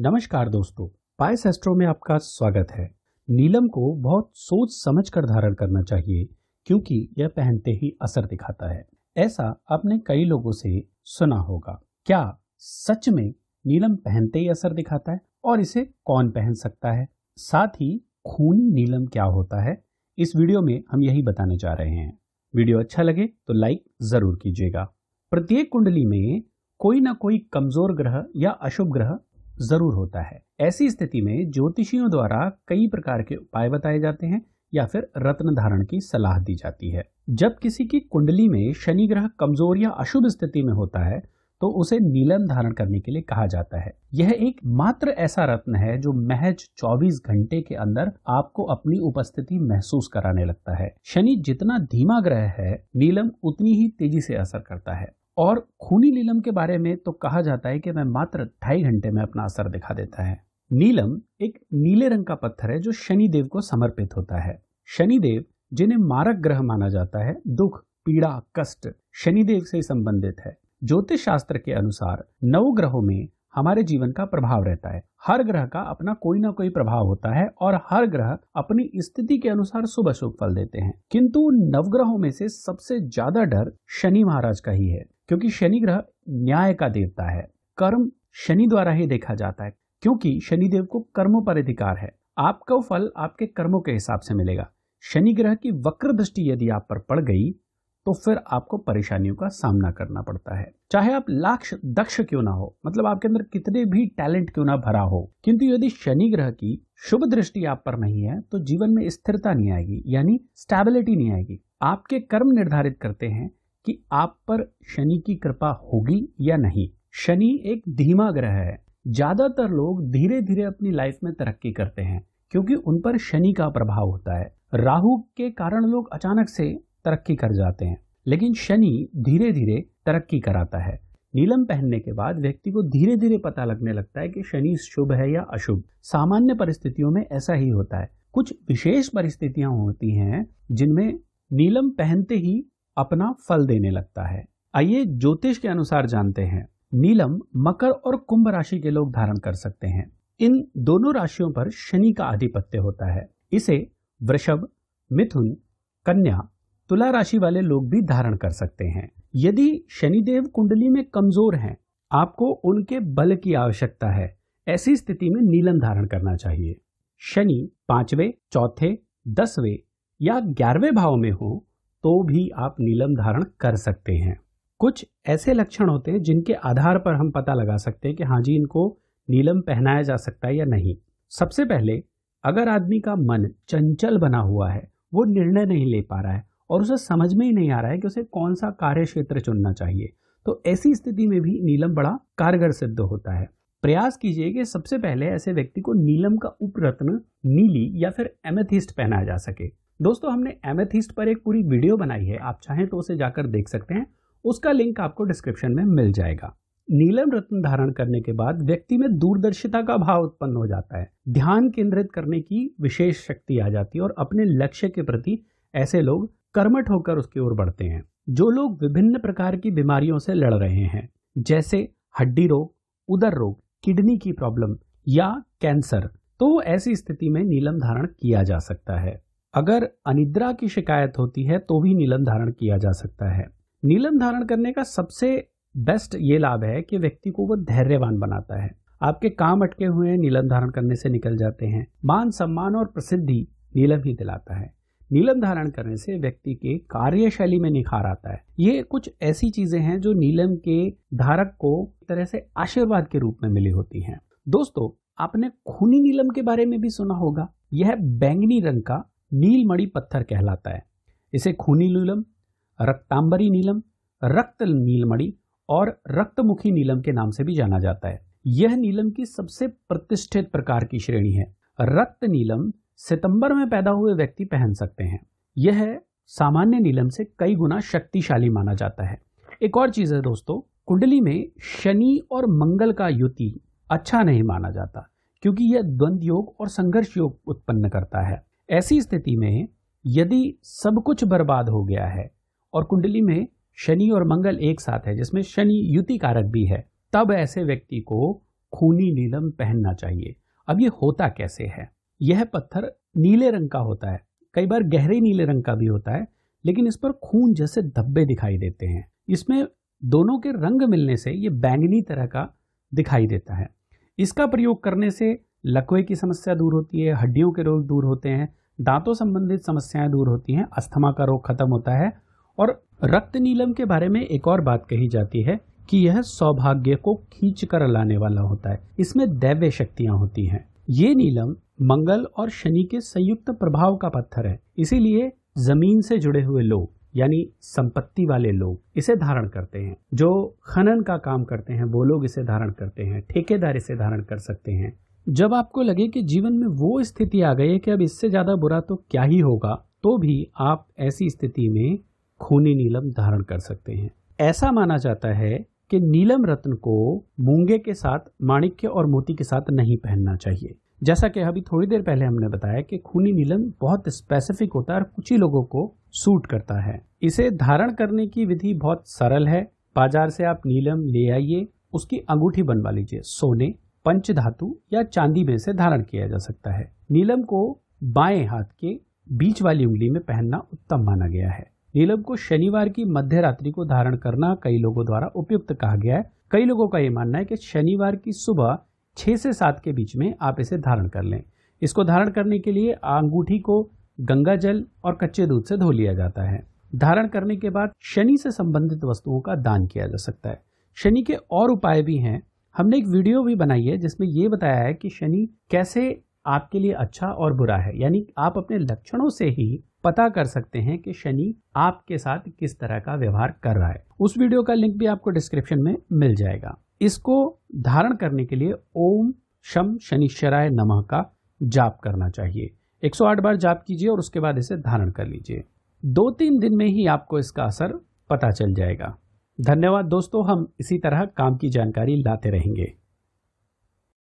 नमस्कार दोस्तों पायस एस्ट्रो में आपका स्वागत है नीलम को बहुत सोच समझ कर धारण करना चाहिए क्योंकि यह पहनते ही असर दिखाता है ऐसा आपने कई लोगों से सुना होगा क्या सच में नीलम पहनते ही असर दिखाता है और इसे कौन पहन सकता है साथ ही खूनी नीलम क्या होता है इस वीडियो में हम यही बताने जा रहे हैं वीडियो अच्छा लगे तो लाइक जरूर कीजिएगा प्रत्येक कुंडली में कोई ना कोई कमजोर ग्रह या अशुभ ग्रह जरूर होता है ऐसी स्थिति में ज्योतिषियों द्वारा कई प्रकार के उपाय बताए जाते हैं या फिर रत्न धारण की सलाह दी जाती है जब किसी की कुंडली में शनि ग्रह कमजोर या अशुभ स्थिति में होता है तो उसे नीलम धारण करने के लिए कहा जाता है यह एक मात्र ऐसा रत्न है जो महज 24 घंटे के अंदर आपको अपनी उपस्थिति महसूस कराने लगता है शनि जितना धीमा ग्रह है नीलम उतनी ही तेजी से असर करता है और खूनी नीलम के बारे में तो कहा जाता है कि वह मात्र ढाई घंटे में अपना असर दिखा देता है नीलम एक नीले रंग का पत्थर है जो शनि देव को समर्पित होता है शनि देव जिन्हें मारक ग्रह माना जाता है दुख पीड़ा कष्ट शनिदेव से संबंधित है ज्योतिष शास्त्र के अनुसार नौ ग्रहों में हमारे जीवन का प्रभाव रहता है हर ग्रह का अपना कोई ना कोई प्रभाव होता है और हर ग्रह अपनी स्थिति के अनुसार शुभ अशुभ फल देते हैं किंतु नवग्रहों में से सबसे ज्यादा डर शनि महाराज का ही है क्योंकि शनि ग्रह न्याय का देवता है कर्म शनि द्वारा ही देखा जाता है क्योंकि शनिदेव को कर्मों पर अधिकार है आपका फल आपके कर्मों के हिसाब से मिलेगा शनि ग्रह की वक्र दृष्टि यदि आप पर पड़ गई तो फिर आपको परेशानियों का सामना करना पड़ता है चाहे आप लाक्ष दक्ष क्यों ना हो मतलब आपके अंदर कितने भी टैलेंट क्यों ना भरा हो किंतु यदि शनि ग्रह की शुभ दृष्टि आप पर नहीं है तो जीवन में स्थिरता नहीं आएगी यानी स्टेबिलिटी नहीं आएगी आपके कर्म निर्धारित करते हैं कि आप पर शनि की कृपा होगी या नहीं शनि एक धीमा ग्रह है ज्यादातर लोग धीरे धीरे अपनी लाइफ में तरक्की करते हैं क्योंकि उन पर शनि का प्रभाव होता है राहु के कारण लोग अचानक से तरक्की कर जाते हैं लेकिन शनि धीरे धीरे तरक्की कराता है नीलम पहनने के बाद व्यक्ति को धीरे धीरे पता लगने लगता है कि शनि शुभ है या अशुभ सामान्य परिस्थितियों में ऐसा ही होता है कुछ विशेष परिस्थितियां होती हैं जिनमें नीलम पहनते ही अपना फल देने लगता है आइए ज्योतिष के अनुसार जानते हैं नीलम मकर और कुंभ राशि के लोग धारण कर सकते हैं इन दोनों राशियों पर शनि का आधिपत्य होता है इसे वृषभ मिथुन कन्या तुला राशि वाले लोग भी धारण कर सकते हैं यदि शनिदेव कुंडली में कमजोर हैं आपको उनके बल की आवश्यकता है ऐसी स्थिति में नीलम धारण करना चाहिए शनि पांचवे चौथे दसवें या ग्यारहवें भाव में हो तो भी आप नीलम धारण कर सकते हैं कुछ ऐसे लक्षण होते हैं जिनके आधार पर हम पता लगा सकते हैं कि हाँ जी इनको नीलम पहनाया जा सकता है या नहीं सबसे पहले अगर आदमी का मन चंचल बना हुआ है वो निर्णय नहीं ले पा रहा है और उसे समझ में ही नहीं आ रहा है कि उसे कौन सा कार्य क्षेत्र चुनना चाहिए तो ऐसी स्थिति में भी नीलम बड़ा कारगर सिद्ध होता है प्रयास कीजिए कि सबसे पहले ऐसे व्यक्ति को नीलम का उपरत्न नीली या फिर एमेथिस्ट पहनाया जा सके दोस्तों हमने एमेथिस्ट पर एक पूरी वीडियो बनाई है आप चाहें तो उसे जाकर देख सकते हैं उसका लिंक आपको डिस्क्रिप्शन में मिल जाएगा नीलम रत्न धारण करने के बाद व्यक्ति में दूरदर्शिता का भाव उत्पन्न हो जाता है ध्यान केंद्रित करने की विशेष शक्ति आ जाती है और अपने लक्ष्य के प्रति ऐसे लोग कर्मठ होकर उसकी ओर बढ़ते हैं जो लोग विभिन्न प्रकार की बीमारियों से लड़ रहे हैं जैसे हड्डी रोग उदर रोग किडनी की प्रॉब्लम या कैंसर तो ऐसी स्थिति में नीलम धारण किया जा सकता है अगर अनिद्रा की शिकायत होती है तो भी नीलम धारण किया जा सकता है नीलम धारण करने का सबसे बेस्ट ये लाभ है कि व्यक्ति को वो धैर्यवान बनाता है आपके काम अटके हुए नीलम धारण करने से निकल जाते हैं मान सम्मान और प्रसिद्धि नीलम ही दिलाता है नीलम धारण करने से व्यक्ति के कार्यशैली में निखार आता है ये कुछ ऐसी चीजें हैं जो नीलम के धारक को तरह से आशीर्वाद के रूप में मिली होती हैं दोस्तों आपने खूनी नीलम के बारे में भी सुना होगा यह बैंगनी रंग का नीलमणि पत्थर कहलाता है इसे खूनी नीलम रक्तांबरी नीलम रक्त नीलमणि और रक्तमुखी नीलम के नाम से भी जाना जाता है यह नीलम की सबसे प्रतिष्ठित प्रकार की श्रेणी है रक्त नीलम सितंबर में पैदा हुए व्यक्ति पहन सकते हैं यह सामान्य नीलम से कई गुना शक्तिशाली माना जाता है एक और चीज है दोस्तों कुंडली में शनि और मंगल का युति अच्छा नहीं माना जाता क्योंकि यह द्वंद्व योग और संघर्ष योग उत्पन्न करता है ऐसी स्थिति में यदि सब कुछ बर्बाद हो गया है और कुंडली में शनि और मंगल एक साथ है जिसमें शनि युति कारक भी है तब ऐसे व्यक्ति को खूनी नीलम पहनना चाहिए अब ये होता कैसे है यह पत्थर नीले रंग का होता है कई बार गहरे नीले रंग का भी होता है लेकिन इस पर खून जैसे धब्बे दिखाई देते हैं इसमें दोनों के रंग मिलने से ये बैंगनी तरह का दिखाई देता है इसका प्रयोग करने से लकवे की समस्या दूर होती है हड्डियों के रोग दूर होते हैं दांतों संबंधित समस्याएं दूर होती हैं अस्थमा का रोग खत्म होता है और रक्त नीलम के बारे में एक और बात कही जाती है कि यह सौभाग्य को खींच कर लाने वाला होता है इसमें दैव्य शक्तियां होती हैं ये नीलम मंगल और शनि के संयुक्त प्रभाव का पत्थर है इसीलिए जमीन से जुड़े हुए लोग यानी संपत्ति वाले लोग इसे धारण करते हैं जो खनन का काम करते हैं वो लोग इसे धारण करते हैं ठेकेदार इसे धारण कर सकते हैं जब आपको लगे कि जीवन में वो स्थिति आ गई है कि अब इससे ज़्यादा बुरा तो क्या ही होगा तो भी आप ऐसी स्थिति में खूनी नीलम धारण कर सकते हैं ऐसा माना जाता है कि नीलम रत्न को मूंगे के साथ माणिक्य और मोती के साथ नहीं पहनना चाहिए जैसा कि अभी थोड़ी देर पहले हमने बताया कि खूनी नीलम बहुत स्पेसिफिक होता है और कुछ ही लोगों को सूट करता है इसे धारण करने की विधि बहुत सरल है बाजार से आप नीलम ले आइए उसकी अंगूठी बनवा लीजिए सोने पंच धातु या चांदी में से धारण किया जा सकता है नीलम को बाएं हाथ के बीच वाली उंगली में पहनना उत्तम माना गया है नीलम को शनिवार की मध्य रात्रि को धारण करना कई लोगों द्वारा उपयुक्त कहा गया है कई लोगों का ये मानना है कि शनिवार की सुबह छह से सात के बीच में आप इसे धारण कर लें इसको धारण करने के लिए अंगूठी को गंगा जल और कच्चे दूध से धो लिया जाता है धारण करने के बाद शनि से संबंधित वस्तुओं का दान किया जा सकता है शनि के और उपाय भी हैं हमने एक वीडियो भी बनाई है जिसमें ये बताया है कि शनि कैसे आपके लिए अच्छा और बुरा है यानी आप अपने लक्षणों से ही पता कर सकते हैं कि शनि आपके साथ किस तरह का व्यवहार कर रहा है उस वीडियो का लिंक भी आपको डिस्क्रिप्शन में मिल जाएगा इसको धारण करने के लिए ओम शम शराय नमः का जाप करना चाहिए 108 बार जाप कीजिए और उसके बाद इसे धारण कर लीजिए दो तीन दिन में ही आपको इसका असर पता चल जाएगा धन्यवाद दोस्तों हम इसी तरह काम की जानकारी लाते रहेंगे